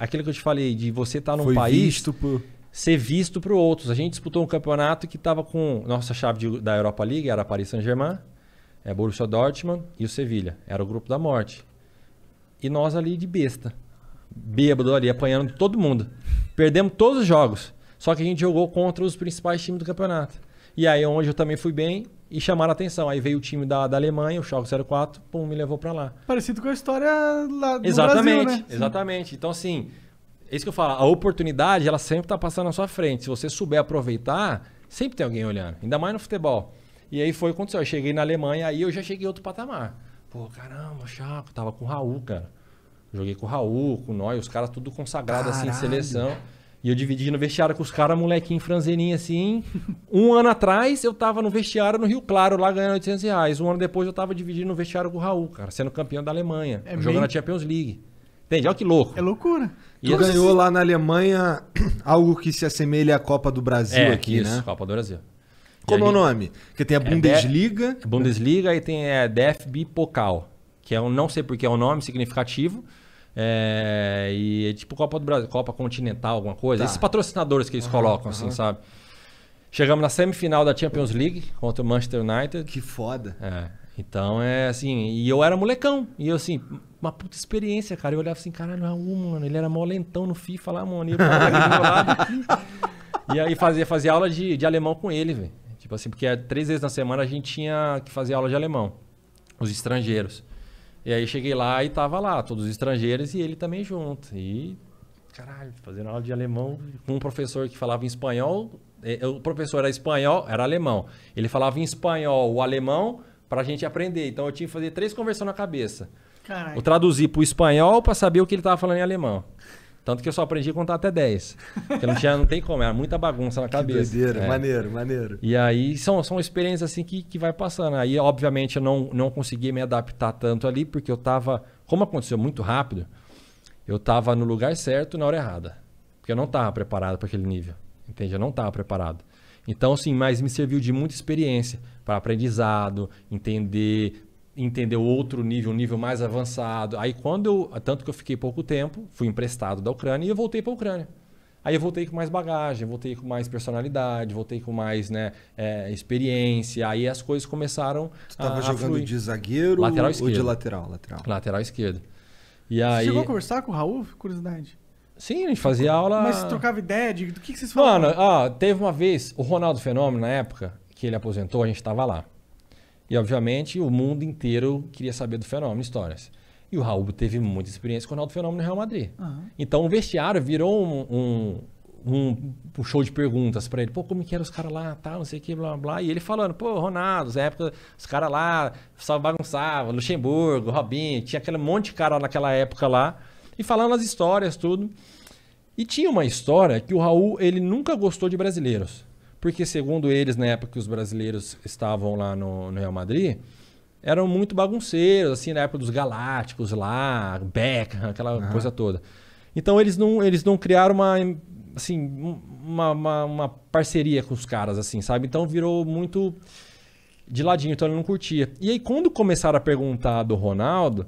aquilo que eu te falei, de você estar tá num Foi país. Visto por... Ser visto para outros. A gente disputou um campeonato que estava com nossa chave de, da Europa League, era Paris Saint-Germain, é, Borussia Dortmund e o Sevilha. Era o grupo da morte. E nós ali de besta. Bêbado ali, apanhando todo mundo. Perdemos todos os jogos. Só que a gente jogou contra os principais times do campeonato. E aí onde eu também fui bem e chamaram a atenção. Aí veio o time da, da Alemanha, o Schalke 04, pum, me levou para lá. Parecido com a história lá do exatamente, Brasil, né? Exatamente. Então assim, é isso que eu falo, a oportunidade ela sempre tá passando na sua frente. Se você souber aproveitar, sempre tem alguém olhando, ainda mais no futebol. E aí foi o que aconteceu. Eu cheguei na Alemanha, aí eu já cheguei em outro patamar. Pô, caramba, Chaco, tava com o Raul, cara. Joguei com o Raul, com o os caras tudo consagrado assim, Caralho. assim em seleção. E eu dividi no vestiário com os caras, molequinho franzininho assim. Um ano atrás eu tava no vestiário no Rio Claro, lá ganhando 800 reais. Um ano depois eu tava dividindo no vestiário com o Raul, cara, sendo campeão da Alemanha, é jogando meio... a Champions League. Entende? Olha que louco. É loucura. E então ganhou assim... lá na Alemanha algo que se assemelha à Copa do Brasil é, aqui, isso, né? Copa do Brasil. Como é o nome? Porque tem a Bundesliga. É Bundesliga e tem a é, DFB Pokal, que é um, não sei porque é um nome significativo. É, e é tipo Copa do Brasil, Copa Continental, alguma coisa. Tá. Esses patrocinadores que eles uhum, colocam, uhum. assim, sabe? Chegamos na semifinal da Champions League contra o Manchester United. Que foda. É. Então é assim, e eu era molecão. E eu assim, uma puta experiência, cara. Eu olhava assim, caralho, um, mano, ele era lentão no FIFA lá, mano. E, eu, e aí fazia, fazia aula de, de alemão com ele, velho. Tipo assim, porque três vezes na semana a gente tinha que fazer aula de alemão. Os estrangeiros. E aí cheguei lá e tava lá, todos os estrangeiros e ele também junto. E, caralho, fazendo aula de alemão com um professor que falava em espanhol. É, é, o professor era espanhol, era alemão. Ele falava em espanhol o alemão pra gente aprender. Então eu tinha que fazer três conversões na cabeça. Caralho. Eu traduzi pro espanhol pra saber o que ele tava falando em alemão. Tanto que eu só aprendi a contar até 10. Porque não, tinha, não tem como, era muita bagunça na cabeça. Que doideira, é. maneiro, maneiro. E aí são, são experiências assim que, que vai passando. Aí, obviamente, eu não, não consegui me adaptar tanto ali, porque eu tava. Como aconteceu muito rápido, eu tava no lugar certo na hora errada. Porque eu não tava preparado para aquele nível. Entende? Eu não tava preparado. Então, sim, mas me serviu de muita experiência para aprendizado, entender entender outro nível, um nível mais avançado. Aí quando eu, tanto que eu fiquei pouco tempo, fui emprestado da Ucrânia e eu voltei para a Ucrânia. Aí eu voltei com mais bagagem, voltei com mais personalidade, voltei com mais né, é, experiência. Aí as coisas começaram Você a. Você estava jogando fluir. de zagueiro lateral ou de lateral? Lateral, lateral esquerdo. E aí... chegou a conversar com o Raul? Curiosidade. Sim, a gente fazia aula. Mas você trocava ideia de do que, que vocês falavam? Mano, ah, teve uma vez, o Ronaldo Fenômeno, na época, que ele aposentou, a gente estava lá. E, obviamente, o mundo inteiro queria saber do fenômeno, histórias. E o Raul teve muita experiência com o Ronaldo Fenômeno no Real Madrid. Uhum. Então, o vestiário virou um, um, um, um show de perguntas para ele. Pô, como que eram os caras lá, tal, tá, não sei o que, blá, blá. E ele falando, pô, Ronaldo, na época, os caras lá só bagunçavam, Luxemburgo, Robinho, tinha aquele monte de cara naquela época lá. E falando as histórias, tudo. E tinha uma história que o Raul, ele nunca gostou de brasileiros porque, segundo eles, na época que os brasileiros estavam lá no, no Real Madrid, eram muito bagunceiros, assim, na época dos Galácticos lá, Beckham, aquela uhum. coisa toda. Então eles não, eles não criaram uma, assim, uma, uma, uma, parceria com os caras, assim, sabe? Então virou muito de ladinho, então ele não curtia. E aí quando começaram a perguntar do Ronaldo,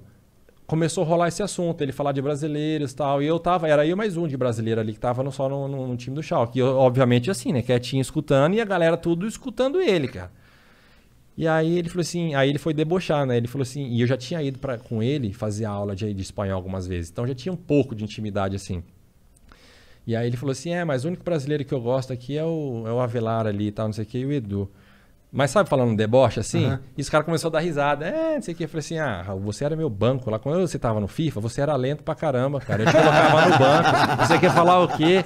começou a rolar esse assunto, ele falar de brasileiros e tal. E eu tava, era eu mais um de brasileiro ali que tava no, só no, no, no time do Schalke. que eu, obviamente assim, né, quietinho escutando e a galera tudo escutando ele, cara. E aí ele falou assim, aí ele foi debochar, né? Ele falou assim, e eu já tinha ido pra, com ele fazer aula de, de espanhol algumas vezes, então já tinha um pouco de intimidade assim. E aí ele falou assim, é, mas o único brasileiro que eu gosto aqui é o, é o Avelar ali e tal, não sei o que, e o Edu. Mas sabe, falando deboche assim, uhum. e os caras começaram a dar risada. É, não sei o que. Eu falei assim: ah, você era meu banco lá. Quando você tava no FIFA, você era lento pra caramba, cara. Eu te colocava no banco. Você quer falar o quê?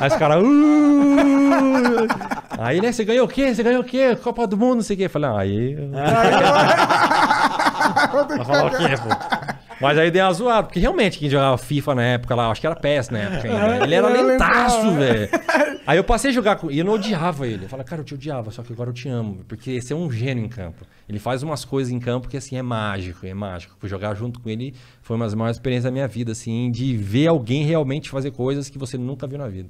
Aí os caras. Uh! Aí, né, você ganhou o quê? Você ganhou o quê? Copa do Mundo, não sei o quê. Eu falei: ah, aí. Vai falar o quê, pô? Mas aí deu uma zoada, porque realmente quem jogava FIFA na época lá, acho que era PES na época ainda. Né? Ele era lentaço, velho. Aí eu passei a jogar com e eu não odiava ele. Eu falei, cara, eu te odiava, só que agora eu te amo. Porque esse é um gênio em campo. Ele faz umas coisas em campo que, assim, é mágico, é mágico. Jogar junto com ele foi uma das maiores experiências da minha vida, assim, de ver alguém realmente fazer coisas que você nunca viu na vida.